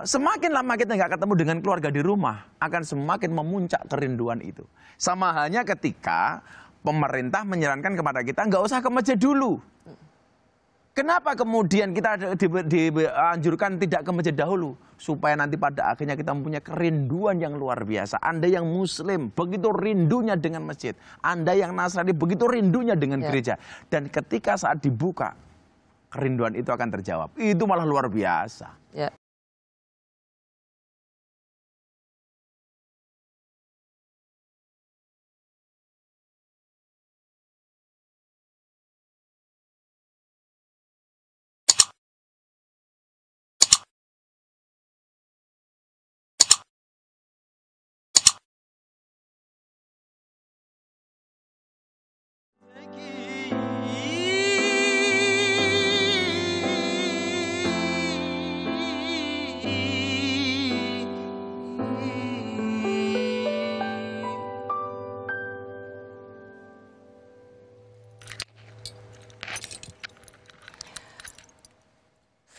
Semakin lama kita nggak ketemu dengan keluarga di rumah, akan semakin memuncak kerinduan itu. Sama halnya ketika pemerintah menyarankan kepada kita nggak usah ke masjid dulu. Kenapa kemudian kita dianjurkan tidak ke masjid dahulu? Supaya nanti pada akhirnya kita mempunyai kerinduan yang luar biasa. Anda yang muslim, begitu rindunya dengan masjid. Anda yang Nasrani, begitu rindunya dengan ya. gereja. Dan ketika saat dibuka, kerinduan itu akan terjawab. Itu malah luar biasa.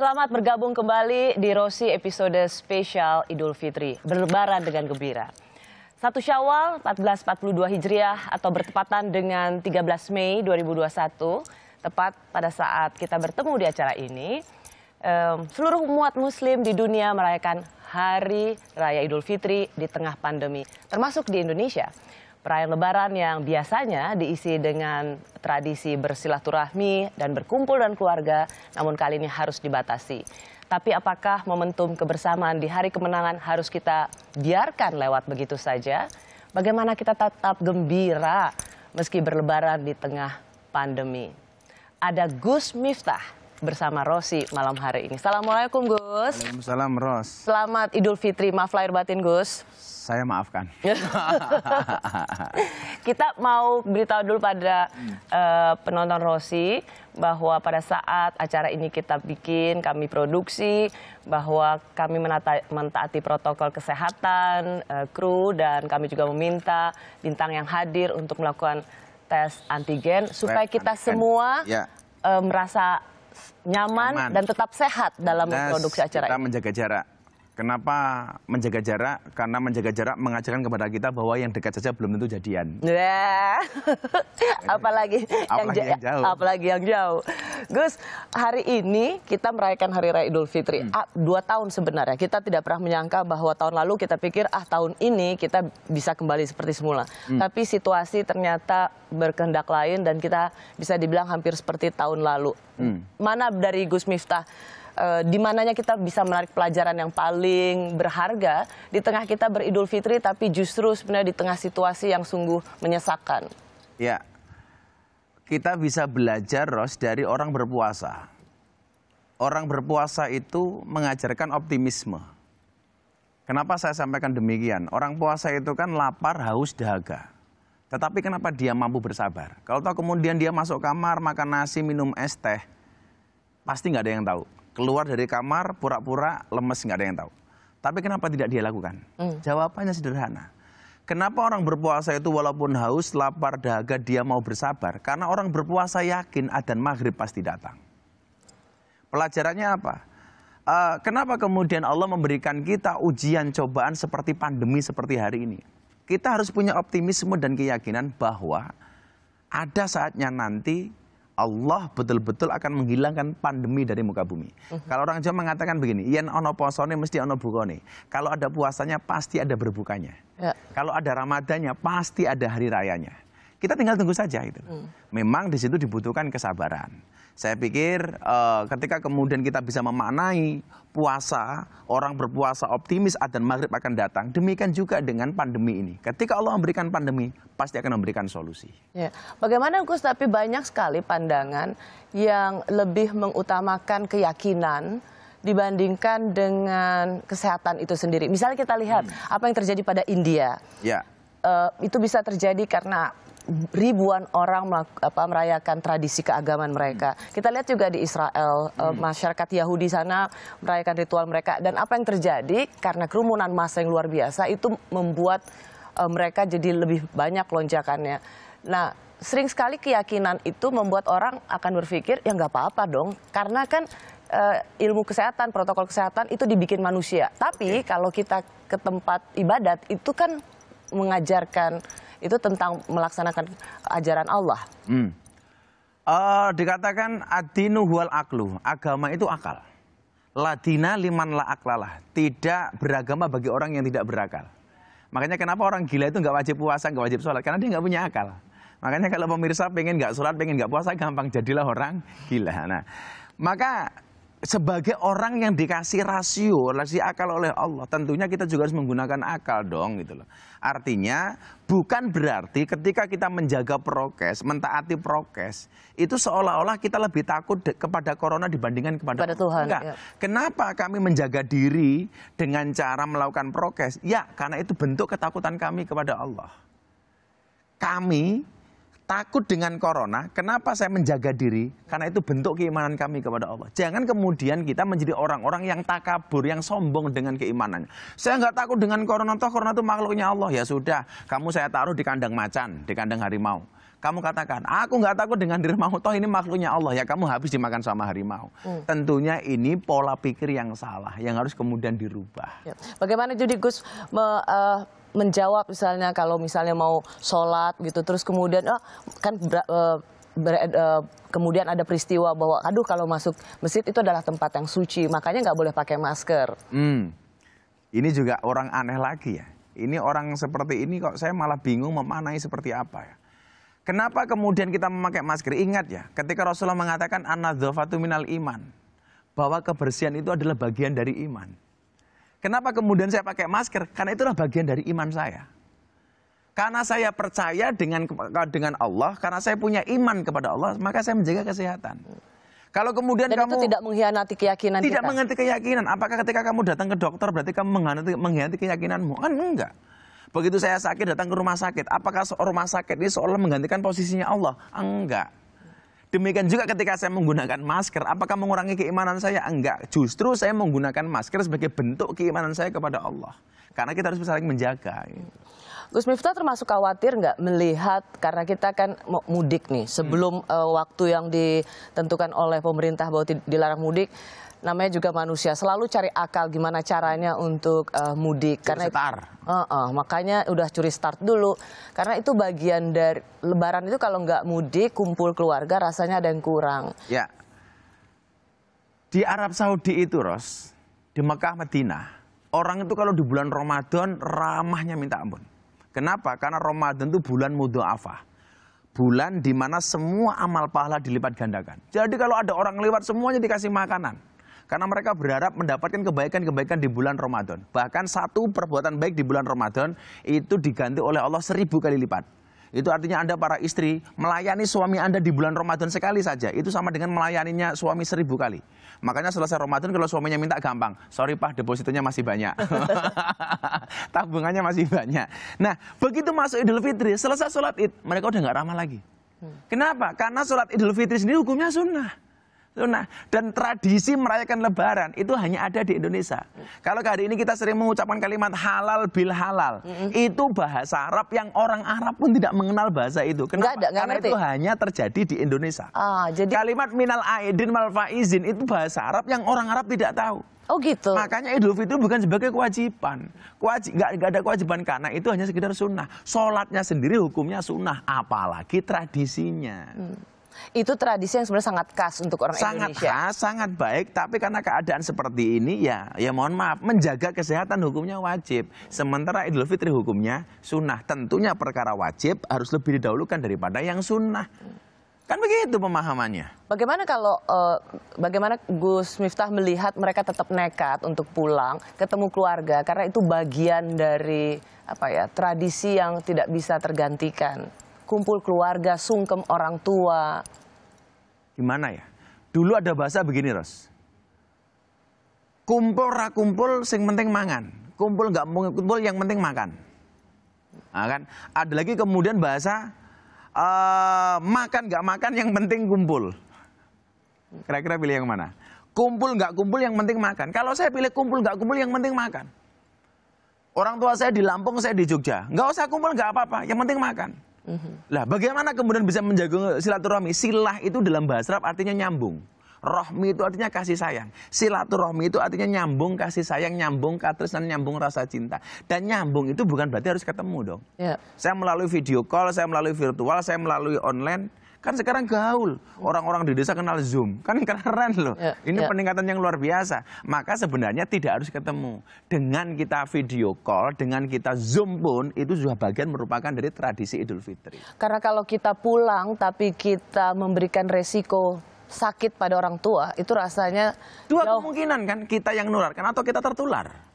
Selamat bergabung kembali di Rosi episode spesial Idul Fitri, berlebaran dengan gembira. Satu Syawal 1442 Hijriah atau bertepatan dengan 13 Mei 2021, tepat pada saat kita bertemu di acara ini, seluruh umat muslim di dunia merayakan Hari Raya Idul Fitri di tengah pandemi, termasuk di Indonesia. Perayaan lebaran yang biasanya diisi dengan tradisi bersilaturahmi dan berkumpul dengan keluarga, namun kali ini harus dibatasi. Tapi apakah momentum kebersamaan di hari kemenangan harus kita biarkan lewat begitu saja? Bagaimana kita tetap gembira meski berlebaran di tengah pandemi? Ada Gus Miftah bersama Rosi malam hari ini. Assalamualaikum Gus. Waalaikumsalam Ros. Selamat Idul Fitri, maaf lahir batin Gus. Saya maafkan. Kita mau beritahu dulu pada hmm. uh, penonton Rosi bahwa pada saat acara ini kita bikin, kami produksi, bahwa kami menata, mentaati protokol kesehatan, uh, kru, dan kami juga meminta bintang yang hadir untuk melakukan tes antigen supaya kita semua ya. uh, merasa nyaman, nyaman. dan tetap sehat dalam memproduksi nah, acara kita ini. menjaga jarak. Kenapa menjaga jarak? Karena menjaga jarak mengajarkan kepada kita bahwa yang dekat saja belum tentu jadian. Yeah. apalagi, apalagi yang, yang jauh. Apalagi yang jauh. Gus, hari ini kita merayakan Hari Raya Idul Fitri. Hmm. Ah, dua tahun sebenarnya. Kita tidak pernah menyangka bahwa tahun lalu kita pikir, ah tahun ini kita bisa kembali seperti semula. Hmm. Tapi situasi ternyata berkehendak lain dan kita bisa dibilang hampir seperti tahun lalu. Hmm. Mana dari Gus Miftah? Eh, di mananya kita bisa menarik pelajaran yang paling berharga di tengah kita beridul fitri tapi justru sebenarnya di tengah situasi yang sungguh menyesakan. Ya, kita bisa belajar Ros dari orang berpuasa. Orang berpuasa itu mengajarkan optimisme. Kenapa saya sampaikan demikian? Orang puasa itu kan lapar, haus, dahaga. Tetapi kenapa dia mampu bersabar? Kalau tahu kemudian dia masuk kamar, makan nasi, minum es teh, pasti nggak ada yang tahu keluar dari kamar pura-pura lemes nggak ada yang tahu. Tapi kenapa tidak dia lakukan? Hmm. Jawabannya sederhana. Kenapa orang berpuasa itu walaupun haus, lapar, dahaga dia mau bersabar? Karena orang berpuasa yakin adzan maghrib pasti datang. Pelajarannya apa? Uh, kenapa kemudian Allah memberikan kita ujian cobaan seperti pandemi seperti hari ini? Kita harus punya optimisme dan keyakinan bahwa ada saatnya nanti Allah betul-betul akan menghilangkan pandemi dari muka bumi. Uh mhm. -huh. Kalau orang Jawa mengatakan begini, yen ono posone mesti ono bukone. Kalau ada puasanya pasti ada berbukanya. Yeah. Kalau ada ramadannya pasti ada hari rayanya. Kita tinggal tunggu saja itu. Hmm. Memang di situ dibutuhkan kesabaran. Saya pikir uh, ketika kemudian kita bisa memaknai puasa, orang berpuasa optimis adzan maghrib akan datang. Demikian juga dengan pandemi ini. Ketika Allah memberikan pandemi, pasti akan memberikan solusi. Ya. Bagaimana Gus? Tapi banyak sekali pandangan yang lebih mengutamakan keyakinan dibandingkan dengan kesehatan itu sendiri. Misalnya kita lihat hmm. apa yang terjadi pada India. Ya. Uh, itu bisa terjadi karena ribuan orang apa, merayakan tradisi keagamaan mereka. Kita lihat juga di Israel eh, hmm. masyarakat Yahudi sana merayakan ritual mereka dan apa yang terjadi karena kerumunan massa yang luar biasa itu membuat uh, mereka jadi lebih banyak lonjakannya. Nah, sering sekali keyakinan itu membuat orang akan berpikir ya nggak apa-apa dong karena kan uh, ilmu kesehatan protokol kesehatan itu dibikin manusia. Tapi okay. kalau kita ke tempat ibadat itu kan mengajarkan itu tentang melaksanakan ajaran Allah. Hmm. Uh, dikatakan adinu huwal aklu, agama itu akal. Ladina liman la aklalah, tidak beragama bagi orang yang tidak berakal. Makanya kenapa orang gila itu nggak wajib puasa, nggak wajib sholat, karena dia nggak punya akal. Makanya kalau pemirsa pengen nggak sholat, pengen nggak puasa, gampang jadilah orang gila. Nah, maka sebagai orang yang dikasih rasio, dikasih akal oleh Allah, tentunya kita juga harus menggunakan akal dong gitu loh. Artinya bukan berarti ketika kita menjaga prokes, mentaati prokes, itu seolah-olah kita lebih takut kepada corona dibandingkan kepada, kepada Tuhan. Ya. Kenapa kami menjaga diri dengan cara melakukan prokes? Ya, karena itu bentuk ketakutan kami kepada Allah. Kami takut dengan corona, kenapa saya menjaga diri? Karena itu bentuk keimanan kami kepada Allah. Jangan kemudian kita menjadi orang-orang yang takabur, yang sombong dengan keimanannya. Saya nggak takut dengan corona, toh corona itu makhluknya Allah. Ya sudah, kamu saya taruh di kandang macan, di kandang harimau kamu katakan, aku nggak takut dengan harimau, toh ini makhluknya Allah ya, kamu habis dimakan sama harimau. Hmm. Tentunya ini pola pikir yang salah, yang harus kemudian dirubah. Ya. Bagaimana jadi Gus me, uh, menjawab misalnya kalau misalnya mau sholat gitu, terus kemudian oh, kan ber, uh, eh, ber, uh, eh, kemudian ada peristiwa bahwa aduh kalau masuk masjid itu adalah tempat yang suci, makanya nggak boleh pakai masker. Hmm. Ini juga orang aneh lagi ya. Ini orang seperti ini kok saya malah bingung memanai seperti apa ya Kenapa kemudian kita memakai masker? Ingat ya, ketika Rasulullah mengatakan anadzafatu minal iman, bahwa kebersihan itu adalah bagian dari iman. Kenapa kemudian saya pakai masker? Karena itulah bagian dari iman saya. Karena saya percaya dengan dengan Allah, karena saya punya iman kepada Allah, maka saya menjaga kesehatan. Kalau kemudian Dan kamu itu tidak mengkhianati keyakinan tidak mengkhianati keyakinan. Apakah ketika kamu datang ke dokter berarti kamu mengkhianati, mengkhianati keyakinanmu? Kan enggak. Begitu saya sakit datang ke rumah sakit, apakah rumah sakit ini seolah menggantikan posisinya Allah? Enggak. Demikian juga ketika saya menggunakan masker, apakah mengurangi keimanan saya? Enggak. Justru saya menggunakan masker sebagai bentuk keimanan saya kepada Allah. Karena kita harus saling menjaga. Gitu. Gus Miftah termasuk khawatir nggak melihat karena kita kan mudik nih sebelum hmm. uh, waktu yang ditentukan oleh pemerintah bahwa dilarang mudik namanya juga manusia selalu cari akal gimana caranya untuk uh, mudik curi karena start. Uh, uh, makanya udah curi start dulu karena itu bagian dari lebaran itu kalau nggak mudik kumpul keluarga rasanya ada yang kurang. Ya. Di Arab Saudi itu, Ros, di Mekah Medina orang itu kalau di bulan Ramadan ramahnya minta ampun. Kenapa? Karena Ramadan itu bulan mudha'afah bulan di mana semua amal pahala dilipat gandakan. Jadi kalau ada orang lewat semuanya dikasih makanan. Karena mereka berharap mendapatkan kebaikan-kebaikan di bulan Ramadan. Bahkan satu perbuatan baik di bulan Ramadan itu diganti oleh Allah seribu kali lipat. Itu artinya Anda para istri melayani suami Anda di bulan Ramadan sekali saja. Itu sama dengan melayaninya suami seribu kali. Makanya selesai Ramadan kalau suaminya minta gampang. Sorry pak depositonya masih banyak. Tabungannya masih banyak. Nah begitu masuk Idul Fitri selesai sholat id mereka udah nggak ramah lagi. Hmm. Kenapa? Karena sholat Idul Fitri sendiri hukumnya sunnah sunnah. dan tradisi merayakan lebaran itu hanya ada di Indonesia. Kalau hari ini kita sering mengucapkan kalimat halal bil halal, mm -hmm. itu bahasa Arab yang orang Arab pun tidak mengenal bahasa itu. Kenapa? Gak ada, gak Karena itu hanya terjadi di Indonesia. Ah, jadi... Kalimat minal aidin mal faizin itu bahasa Arab yang orang Arab tidak tahu. Oh gitu. Makanya Idul Fitri bukan sebagai kewajiban. Kewajib gak, gak ada kewajiban karena itu hanya sekedar sunnah. Sholatnya sendiri hukumnya sunnah, apalagi tradisinya. Hmm. Itu tradisi yang sebenarnya sangat khas untuk orang sangat Indonesia. Sangat khas, sangat baik, tapi karena keadaan seperti ini ya, ya mohon maaf, menjaga kesehatan hukumnya wajib. Sementara Idul Fitri hukumnya sunnah. Tentunya perkara wajib harus lebih didahulukan daripada yang sunnah. Kan begitu pemahamannya. Bagaimana kalau uh, bagaimana Gus Miftah melihat mereka tetap nekat untuk pulang, ketemu keluarga karena itu bagian dari apa ya, tradisi yang tidak bisa tergantikan kumpul keluarga, sungkem orang tua. Gimana ya? Dulu ada bahasa begini, Ros. Kumpul kumpul, sing penting mangan. Kumpul nggak mau kumpul, yang penting makan. Nah, kan? Ada lagi kemudian bahasa uh, makan nggak makan, yang penting kumpul. Kira-kira pilih yang mana? Kumpul nggak kumpul, yang penting makan. Kalau saya pilih kumpul nggak kumpul, yang penting makan. Orang tua saya di Lampung, saya di Jogja. Nggak usah kumpul, nggak apa-apa. Yang penting makan. Mm-hmm. Lah bagaimana kemudian bisa menjaga silaturahmi? Silah itu dalam bahasa Arab artinya nyambung. Rohmi itu artinya kasih sayang. Silaturahmi itu artinya nyambung kasih sayang, nyambung katresnan, nyambung rasa cinta. Dan nyambung itu bukan berarti harus ketemu dong. Yeah. Saya melalui video call, saya melalui virtual, saya melalui online Kan sekarang gaul. Orang-orang di desa kenal Zoom. Kan keren loh. Ya, Ini ya. peningkatan yang luar biasa. Maka sebenarnya tidak harus ketemu. Dengan kita video call, dengan kita Zoom pun itu sudah bagian merupakan dari tradisi Idul Fitri. Karena kalau kita pulang tapi kita memberikan resiko sakit pada orang tua, itu rasanya dua jauh. kemungkinan kan kita yang nularkan atau kita tertular.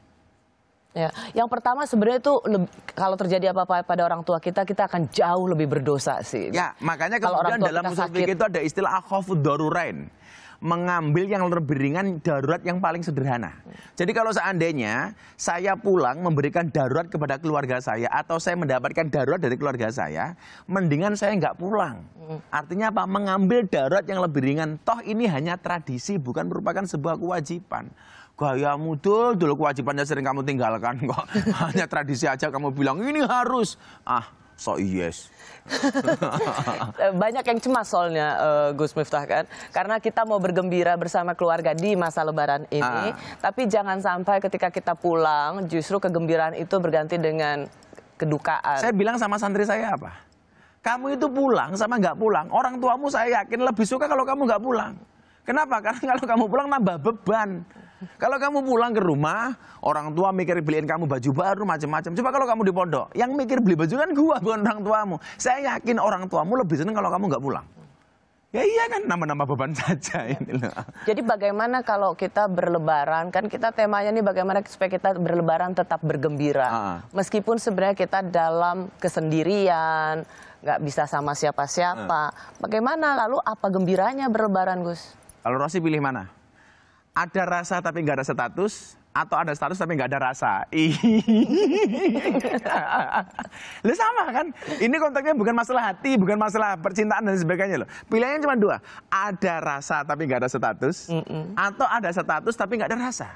Ya. Yang pertama sebenarnya itu kalau terjadi apa-apa pada orang tua kita, kita akan jauh lebih berdosa sih. Ya, makanya kalau orang dalam musafir itu ada istilah akhofu darurain. Mengambil yang lebih ringan darurat yang paling sederhana. Jadi kalau seandainya saya pulang memberikan darurat kepada keluarga saya atau saya mendapatkan darurat dari keluarga saya, mendingan saya nggak pulang. Artinya apa? Mengambil darurat yang lebih ringan. Toh ini hanya tradisi bukan merupakan sebuah kewajiban gayamu tuh, dulu kewajibannya sering kamu tinggalkan kok. Hanya tradisi aja kamu bilang ini harus. Ah, so yes. Eh, banyak yang cemas soalnya uh, Gus Miftah kan. Karena kita mau bergembira bersama keluarga di masa lebaran ini, ah. tapi jangan sampai ketika kita pulang justru kegembiraan itu berganti dengan kedukaan. Saya bilang sama santri saya apa? Kamu itu pulang sama nggak pulang, orang tuamu saya yakin lebih suka kalau kamu nggak pulang. Kenapa? Karena kalau kamu pulang nambah beban. Kalau kamu pulang ke rumah, orang tua mikir beliin kamu baju baru macam-macam. Coba kalau kamu di pondok, yang mikir beli baju kan gua bukan orang tuamu. Saya yakin orang tuamu lebih seneng kalau kamu nggak pulang. Ya iya kan nama-nama beban saja ini loh. Jadi bagaimana kalau kita berlebaran kan kita temanya nih bagaimana supaya kita berlebaran tetap bergembira. -uh. Meskipun sebenarnya kita dalam kesendirian, nggak bisa sama siapa-siapa. Uh. Bagaimana lalu apa gembiranya berlebaran Gus? Kalau Rosi pilih mana? ada rasa tapi nggak ada status atau ada status tapi nggak ada rasa. Lu sama kan? Ini konteksnya bukan masalah hati, bukan masalah percintaan dan sebagainya loh. Pilihannya cuma dua: ada rasa tapi nggak ada status, mm -mm. atau ada status tapi nggak ada rasa.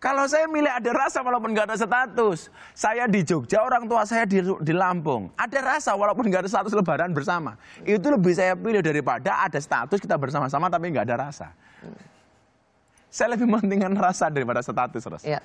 Kalau saya milih ada rasa walaupun nggak ada status. Saya di Jogja, orang tua saya di, di Lampung. Ada rasa walaupun nggak ada status lebaran bersama. Itu lebih saya pilih daripada ada status kita bersama-sama tapi nggak ada rasa. Saya lebih mementingkan rasa daripada status, terus. Ya.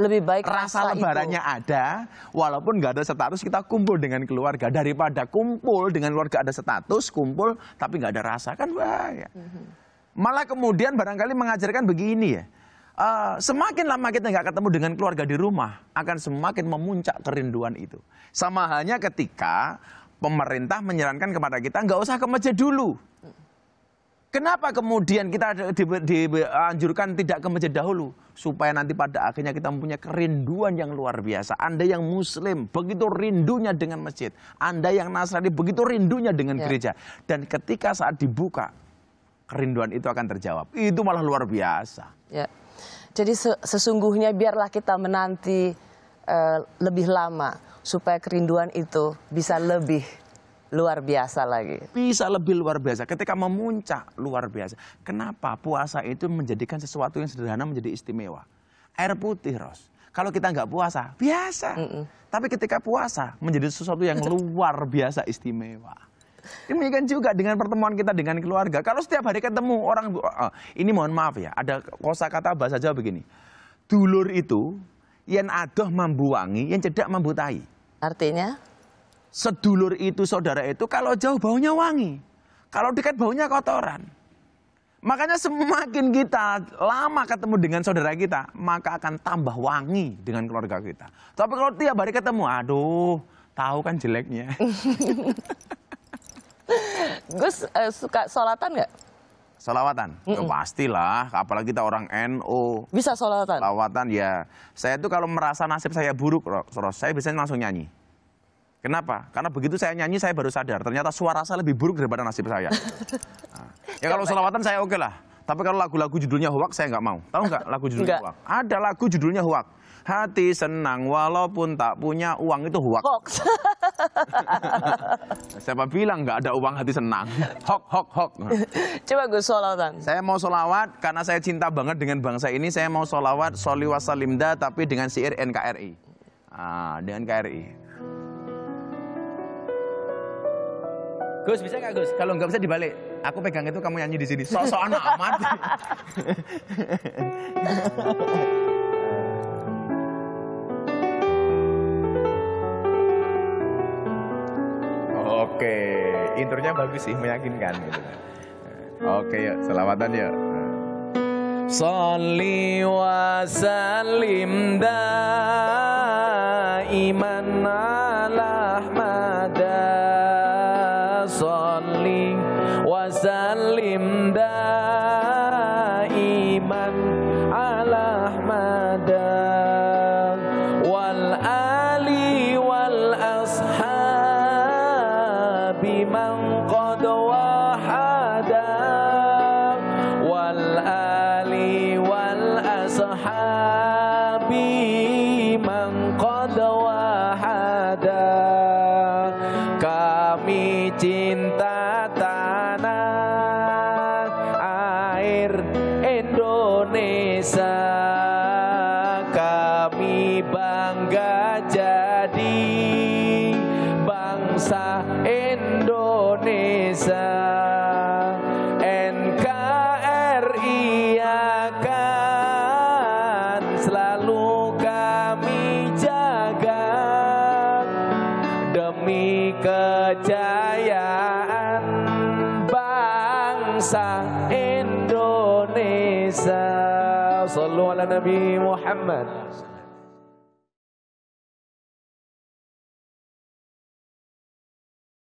Lebih baik rasa, rasa lebarannya itu. ada, walaupun nggak ada status kita kumpul dengan keluarga daripada kumpul dengan keluarga ada status, kumpul tapi nggak ada rasa kan bahaya. Mm Malah kemudian barangkali mengajarkan begini ya. Uh, semakin lama kita nggak ketemu dengan keluarga di rumah, akan semakin memuncak kerinduan itu. Sama halnya ketika pemerintah menyarankan kepada kita nggak usah ke masjid dulu. Kenapa kemudian kita dianjurkan tidak ke masjid dahulu? Supaya nanti pada akhirnya kita mempunyai kerinduan yang luar biasa. Anda yang muslim, begitu rindunya dengan masjid. Anda yang Nasrani, begitu rindunya dengan ya. gereja. Dan ketika saat dibuka, kerinduan itu akan terjawab. Itu malah luar biasa. Ya. Jadi sesungguhnya biarlah kita menanti uh, lebih lama supaya kerinduan itu bisa lebih luar biasa lagi. Bisa lebih luar biasa ketika memuncak luar biasa. Kenapa puasa itu menjadikan sesuatu yang sederhana menjadi istimewa? Air putih, Ros. Kalau kita nggak puasa, biasa. Mm -mm. Tapi ketika puasa menjadi sesuatu yang luar biasa istimewa. Demikian juga dengan pertemuan kita dengan keluarga. Kalau setiap hari ketemu orang, oh, oh, ini mohon maaf ya, ada kosa kata bahasa Jawa begini. Dulur itu yang adoh membuangi, yang cedak membutai. Artinya? sedulur itu, saudara itu, kalau jauh baunya wangi. Kalau dekat baunya kotoran. Makanya semakin kita lama ketemu dengan saudara kita, maka akan tambah wangi dengan keluarga kita. Tapi kalau tiap hari ketemu, aduh, tahu kan jeleknya. Gus uh, suka sholatan nggak? Sholawatan? mm -mm. Ya, pastilah. Apalagi kita orang NO. Bisa sholawatan? Sholawatan ya. Saya itu kalau merasa nasib saya buruk, Ros, saya biasanya langsung nyanyi. Kenapa? Karena begitu saya nyanyi saya baru sadar ternyata suara saya lebih buruk daripada nasib saya. Nah, ya kalau selawatan saya oke okay lah. Tapi kalau lagu-lagu judulnya huwak saya nggak mau. Tahu nggak lagu judulnya huwak? Ada lagu judulnya huwak. Hati senang walaupun tak punya uang itu huwak. Hoax. Siapa bilang nggak ada uang hati senang? Hok hok hok. Coba gue solawatan. Saya mau solawat karena saya cinta banget dengan bangsa ini. Saya mau solawat soliwasalimda tapi dengan siir NKRI. Ah, dengan KRI. Gus bisa nggak Gus? Kalau nggak bisa dibalik. Aku pegang itu kamu nyanyi di sini. Sosok anak amat. Oke, intronya bagus sih, meyakinkan. Gitu. Oke, yuk, selawatan yuk. Soli wa salim salim dan inside.